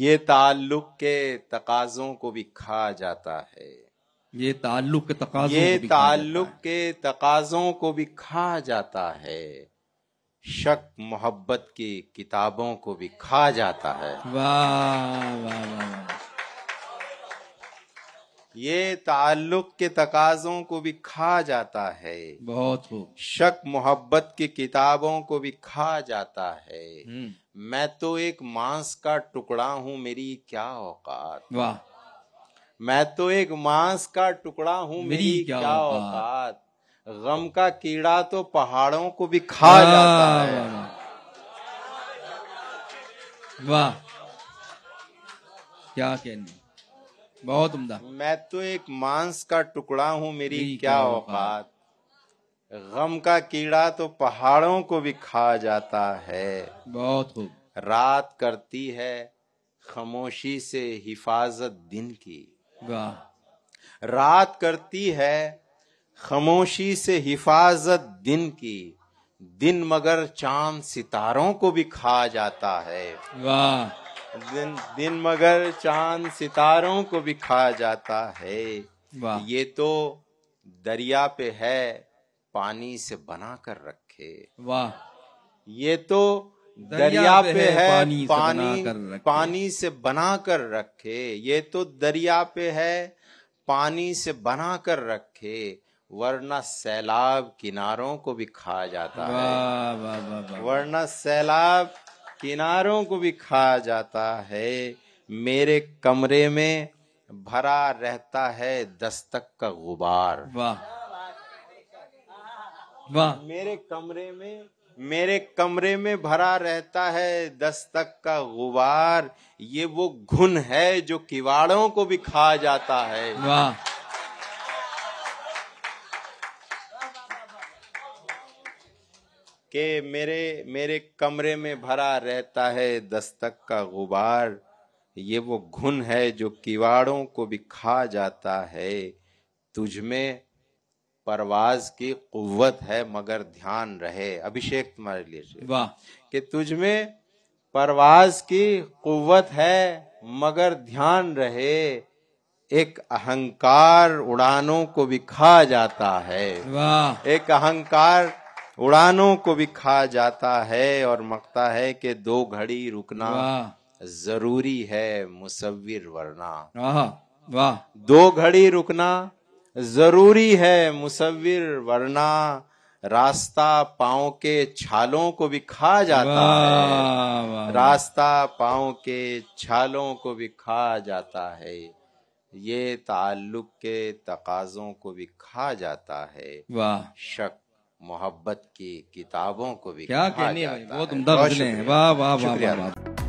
ये ताल्लुक के तकाजों को भी खा जाता है ये ताल्लुक के तकाजों ये ताल्लुक के तकाजों को भी खा जाता है शक मोहब्बत की किताबों को भी खा जाता है वाह वाह वाह ये ताल्लुक के तकाजों को भी खा जाता है बहुत शक मोहब्बत की किताबों को भी खा जाता है हम्म। मैं तो एक मांस का टुकड़ा हूं मेरी क्या औकात वाह मैं तो एक मांस का टुकड़ा हूं मेरी क्या औकात गम का कीड़ा तो पहाड़ों को भी खा जाता है वाह क्या कहने बहुत उम्दा मैं तो एक मांस का टुकड़ा हूं मेरी क्या औकात गम का कीड़ा तो पहाड़ों को भी खा जाता है बहुत खूब रात करती है खामोशी से हिफाजत दिन की वाह रात करती है खामोशी से हिफाजत दिन की दिन मगर चांद सितारों को भी खा जाता है वाह दिन दिन मगर चांद सितारों को भी खा जाता है वाह ये तो दरिया पे है पानी से बना कर रखे वाह ये तो दरिया पे है पानी पानी से पानी से बना कर रखे ये तो दरिया पे है पानी से बना कर रखे वरना सैलाब किनारों को भी खा जाता है वा, वा, वा, वरना सैलाब किनारों को भी खा जाता है मेरे कमरे में भरा रहता है दस्तक का गुबार वाह वाह मेरे कमरे में मेरे कमरे में भरा रहता है दस्तक का गुबार ये वो घुन है जो किवाड़ों को भी खा जाता है वाह के मेरे मेरे कमरे में भरा रहता है दस्तक का गुबार ये वो घुन है जो किवाड़ों को भी खा जाता है तुझ में परवाज की कुत है मगर ध्यान रहे अभिषेक तुम्हारे लिए वाह कि में परवाज की कुत है मगर ध्यान रहे एक अहंकार उड़ानों को भी खा जाता है वाह एक अहंकार उड़ानों को भी खा जाता है और मकता है कि दो घड़ी रुकना जरूरी है मुसविर वरना वाह दो घड़ी रुकना जरूरी है मुसविर वरना रास्ता पाओ के छालों को भी खा जाता है रास्ता पाओ के छालों को भी खा जाता है ये ताल्लुक के तकाजों को भी खा जाता है वाह शक मोहब्बत की किताबों को भी क्या कहनी है बहुत वाह वाह वाह वाह